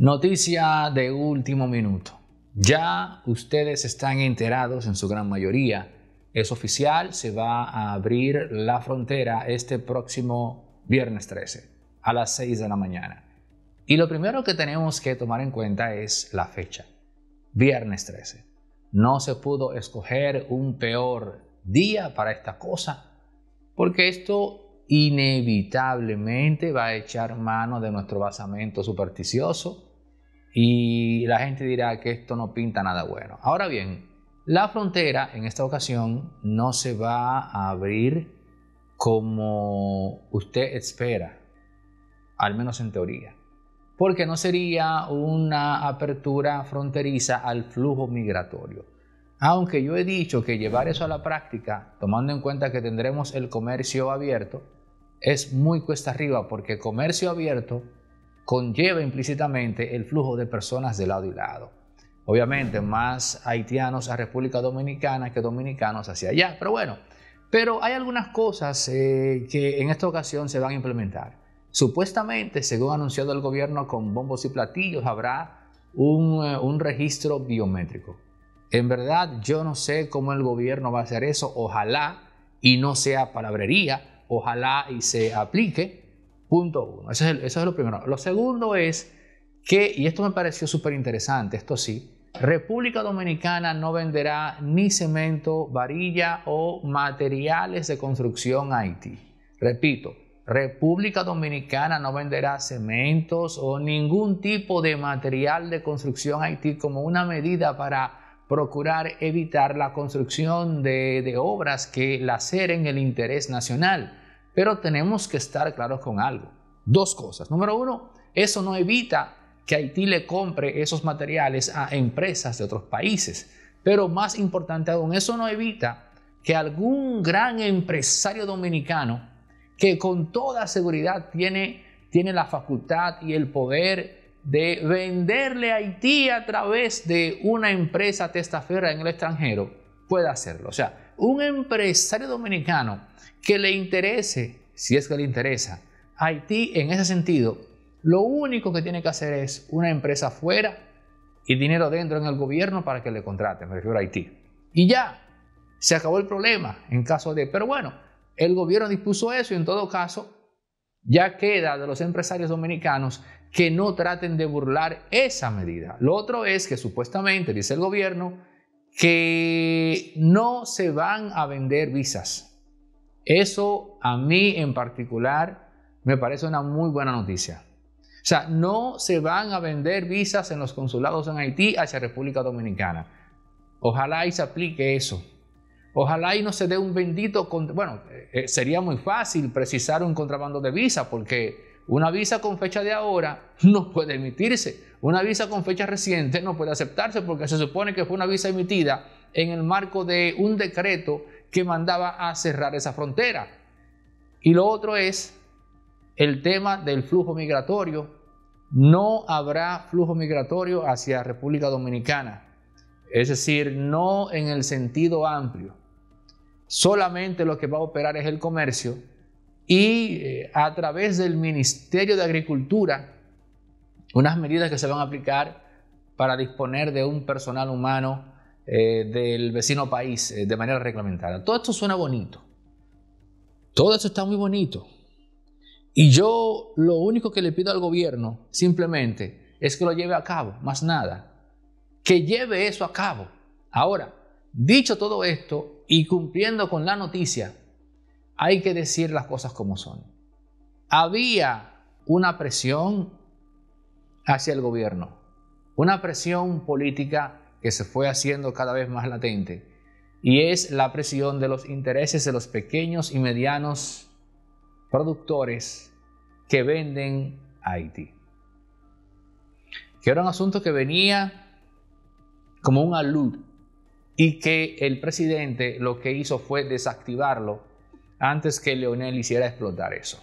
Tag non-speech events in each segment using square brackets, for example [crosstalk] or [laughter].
Noticia de último minuto. Ya ustedes están enterados en su gran mayoría. Es oficial, se va a abrir la frontera este próximo viernes 13 a las 6 de la mañana. Y lo primero que tenemos que tomar en cuenta es la fecha. Viernes 13. No se pudo escoger un peor día para esta cosa, porque esto inevitablemente va a echar mano de nuestro basamento supersticioso y la gente dirá que esto no pinta nada bueno. Ahora bien, la frontera en esta ocasión no se va a abrir como usted espera, al menos en teoría, porque no sería una apertura fronteriza al flujo migratorio. Aunque yo he dicho que llevar eso a la práctica, tomando en cuenta que tendremos el comercio abierto, es muy cuesta arriba porque comercio abierto conlleva implícitamente el flujo de personas de lado y lado. Obviamente, más haitianos a República Dominicana que dominicanos hacia allá, pero bueno, pero hay algunas cosas eh, que en esta ocasión se van a implementar. Supuestamente, según ha anunciado el gobierno con bombos y platillos, habrá un, eh, un registro biométrico. En verdad, yo no sé cómo el gobierno va a hacer eso. Ojalá y no sea palabrería, ojalá y se aplique, Punto uno. Eso es, lo primero. Lo segundo es que, y esto me pareció súper interesante, esto sí, República Dominicana no venderá ni cemento, varilla o materiales de construcción a Haití. Repito, República Dominicana no venderá cementos o ningún tipo de material de construcción a Haití como una medida para procurar evitar la construcción de, de obras que laceren el interés nacional. Pero tenemos que estar claros con algo. Dos cosas. Número uno, eso no evita que Haití le compre esos materiales a empresas de otros países. Pero más importante aún, eso no evita que algún gran empresario dominicano que con toda seguridad tiene, tiene la facultad y el poder de venderle a Haití a través de una empresa testaferra en el extranjero, pueda hacerlo. O sea, un empresario dominicano que le interese, si es que le interesa, Haití en ese sentido, lo único que tiene que hacer es una empresa fuera y dinero dentro en el gobierno para que le contraten, me refiero a Haití. Y ya, se acabó el problema en caso de... Pero bueno, el gobierno dispuso eso y en todo caso ya queda de los empresarios dominicanos que no traten de burlar esa medida. Lo otro es que supuestamente, dice el gobierno, que no se van a vender visas. Eso a mí en particular me parece una muy buena noticia. O sea, no se van a vender visas en los consulados en Haití hacia República Dominicana. Ojalá y se aplique eso. Ojalá y no se dé un bendito... Bueno, eh, sería muy fácil precisar un contrabando de visa porque una visa con fecha de ahora no puede emitirse. Una visa con fecha reciente no puede aceptarse porque se supone que fue una visa emitida en el marco de un decreto que mandaba a cerrar esa frontera. Y lo otro es el tema del flujo migratorio. No habrá flujo migratorio hacia República Dominicana. Es decir, no en el sentido amplio. Solamente lo que va a operar es el comercio y eh, a través del Ministerio de Agricultura, unas medidas que se van a aplicar para disponer de un personal humano eh, del vecino país eh, de manera reglamentada. Todo esto suena bonito. Todo esto está muy bonito. Y yo lo único que le pido al gobierno simplemente es que lo lleve a cabo, más nada. Que lleve eso a cabo. Ahora, dicho todo esto y cumpliendo con la noticia, hay que decir las cosas como son. Había una presión hacia el gobierno, una presión política que se fue haciendo cada vez más latente, y es la presión de los intereses de los pequeños y medianos productores que venden a Haití. Que era un asunto que venía como un alud y que el presidente lo que hizo fue desactivarlo antes que Leonel hiciera explotar eso.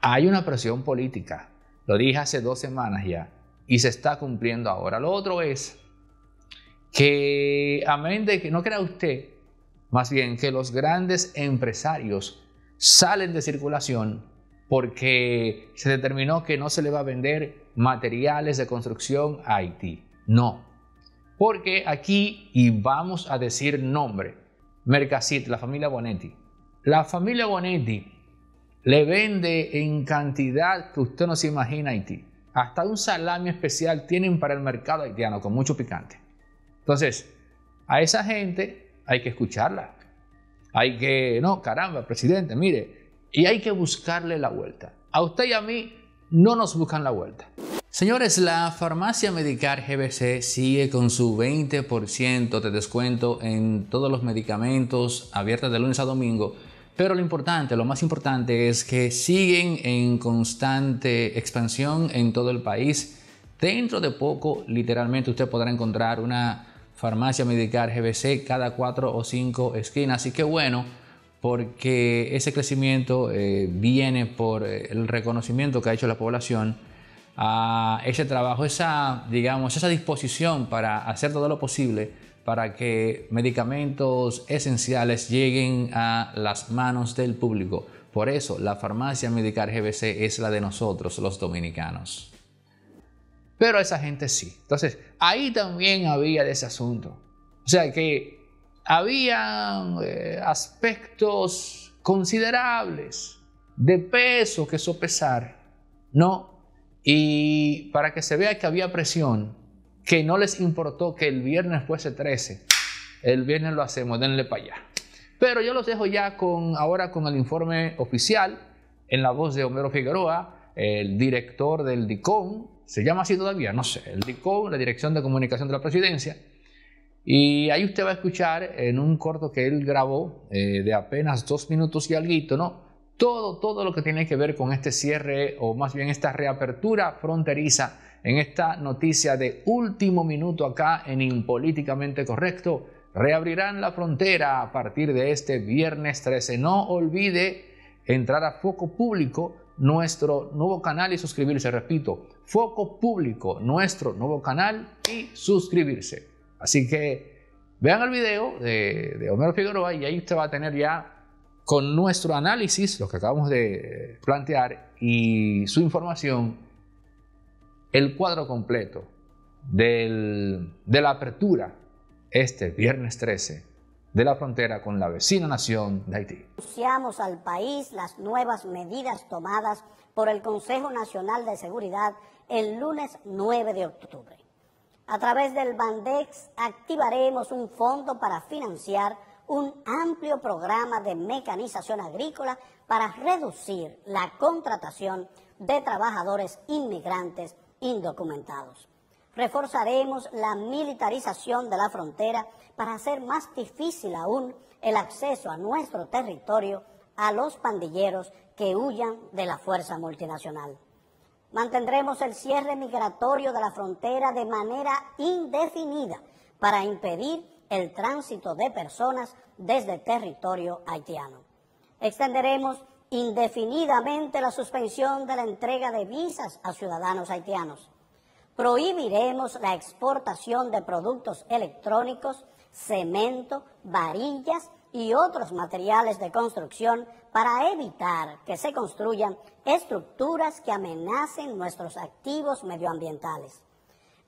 Hay una presión política, lo dije hace dos semanas ya, y se está cumpliendo ahora. Lo otro es que, a menos de que no crea usted, más bien que los grandes empresarios salen de circulación porque se determinó que no se le va a vender materiales de construcción a Haití. No, porque aquí, y vamos a decir nombre, Mercasit, la familia Bonetti, la familia Bonetti le vende en cantidad que usted no se imagina Haití. Hasta un salami especial tienen para el mercado haitiano con mucho picante. Entonces, a esa gente hay que escucharla. Hay que, no, caramba, presidente, mire, y hay que buscarle la vuelta. A usted y a mí no nos buscan la vuelta. Señores, la farmacia Medicar GBC sigue con su 20% de descuento en todos los medicamentos abiertos de lunes a domingo pero lo importante, lo más importante es que siguen en constante expansión en todo el país. Dentro de poco, literalmente, usted podrá encontrar una farmacia medical GBC cada cuatro o cinco esquinas. Así que bueno, porque ese crecimiento eh, viene por eh, el reconocimiento que ha hecho la población a ah, ese trabajo, esa, digamos, esa disposición para hacer todo lo posible para que medicamentos esenciales lleguen a las manos del público. Por eso la farmacia Medicar GBC es la de nosotros, los dominicanos. Pero esa gente sí. Entonces, ahí también había ese asunto. O sea que había eh, aspectos considerables de peso que sopesar, ¿no? Y para que se vea que había presión, que no les importó que el viernes fuese 13. El viernes lo hacemos, denle para allá. Pero yo los dejo ya con ahora con el informe oficial en la voz de Homero Figueroa, el director del DICOM, se llama así todavía, no sé, el DICOM, la Dirección de Comunicación de la Presidencia. Y ahí usted va a escuchar en un corto que él grabó eh, de apenas dos minutos y algo, ¿no? Todo, todo lo que tiene que ver con este cierre o más bien esta reapertura fronteriza en esta noticia de último minuto acá en Impolíticamente Correcto. Reabrirán la frontera a partir de este viernes 13. No olvide entrar a Foco Público, nuestro nuevo canal y suscribirse. Repito, Foco Público, nuestro nuevo canal y suscribirse. Así que vean el video de, Homero Figueroa y ahí usted va a tener ya con nuestro análisis, lo que acabamos de plantear, y su información el cuadro completo de la apertura este viernes 13 de la frontera con la vecina nación de Haití. Anunciamos al país las nuevas medidas tomadas por el Consejo Nacional de Seguridad el lunes 9 de octubre. A través del Bandex activaremos un fondo para financiar un amplio programa de mecanización agrícola para reducir la contratación de trabajadores inmigrantes indocumentados. Reforzaremos la militarización de la frontera para hacer más difícil aún el acceso a nuestro territorio a los pandilleros que huyan de la fuerza multinacional. Mantendremos el cierre migratorio de la frontera de manera indefinida para impedir el tránsito de personas desde territorio haitiano. Extenderemos indefinidamente la suspensión de la entrega de visas a ciudadanos haitianos. Prohibiremos la exportación de productos electrónicos, cemento, varillas y otros materiales de construcción para evitar que se construyan estructuras que amenacen nuestros activos medioambientales.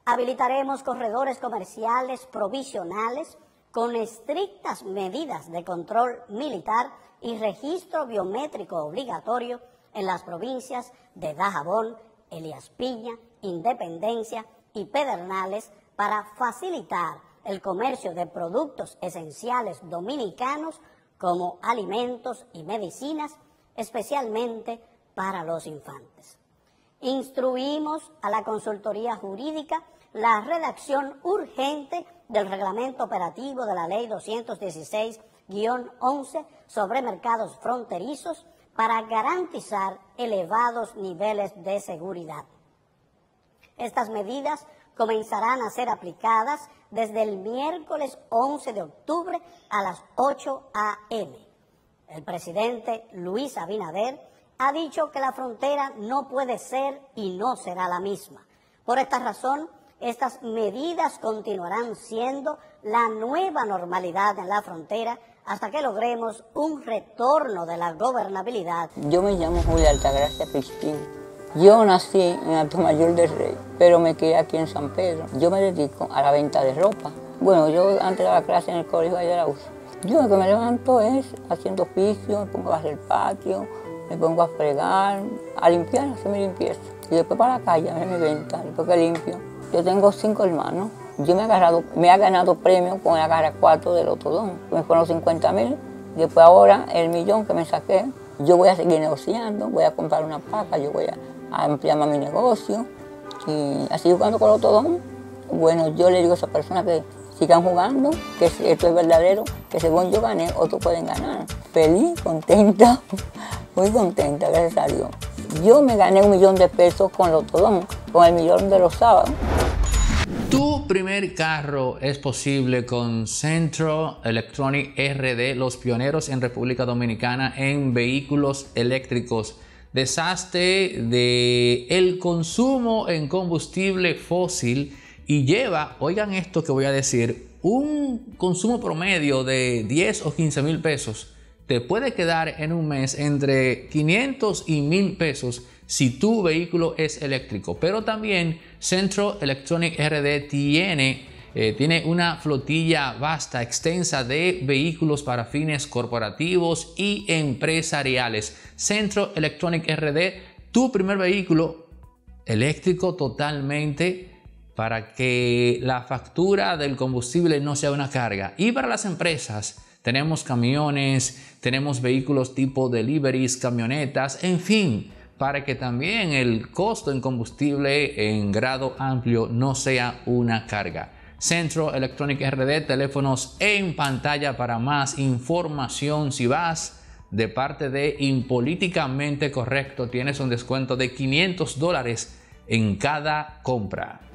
Habilitaremos corredores comerciales provisionales con estrictas medidas de control militar y registro biométrico obligatorio en las provincias de Dajabón, Elías Piña, Independencia y Pedernales para facilitar el comercio de productos esenciales dominicanos como alimentos y medicinas, especialmente para los infantes. Instruimos a la Consultoría Jurídica la redacción urgente del reglamento operativo de la Ley 216-11 sobre mercados fronterizos para garantizar elevados niveles de seguridad. Estas medidas comenzarán a ser aplicadas desde el miércoles 11 de octubre a las 8 a.m. El presidente Luis Abinader ha dicho que la frontera no puede ser y no será la misma. Por esta razón, estas medidas continuarán siendo la nueva normalidad en la frontera hasta que logremos un retorno de la gobernabilidad. Yo me llamo Julia Altagracia Pistín. Yo nací en Alto Mayor del Rey, pero me quedé aquí en San Pedro. Yo me dedico a la venta de ropa. Bueno, yo antes daba clase en el colegio de Yo lo que me levanto es haciendo oficio, me pongo a hacer el patio, me pongo a fregar, a limpiar, hacer mi limpieza. Y después para la calle, a ver mi venta, después que limpio. Yo tengo cinco hermanos. Yo me he, agarrado, me ha ganado premio con la agarra 4 del Otodón. Me fueron 50 mil. Después ahora el millón que me saqué, yo voy a seguir negociando, voy a comprar una paca, yo voy a, ampliar mi negocio. Y así jugando con el Otodón, bueno, yo le digo a esa persona que sigan jugando, que esto es verdadero, que según yo gané, otros pueden ganar. Feliz, contenta, [laughs] muy contenta, gracias a Dios. Yo me gané un millón de pesos con el Otodón, con el millón de los sábados primer carro es posible con Centro Electronic RD, los pioneros en República Dominicana en vehículos eléctricos. Desastre de el consumo en combustible fósil y lleva, oigan esto que voy a decir, un consumo promedio de 10 o 15 mil pesos. Te puede quedar en un mes entre 500 y 1000 pesos si tu vehículo es eléctrico. Pero también Centro Electronic RD tiene, eh, tiene una flotilla vasta, extensa de vehículos para fines corporativos y empresariales. Centro Electronic RD, tu primer vehículo eléctrico totalmente para que la factura del combustible no sea una carga. Y para las empresas, tenemos camiones, tenemos vehículos tipo deliveries, camionetas, en fin, para que también el costo en combustible en grado amplio no sea una carga. Centro Electronic RD, teléfonos en pantalla para más información. Si vas de parte de Impolíticamente Correcto, tienes un descuento de 500 dólares en cada compra.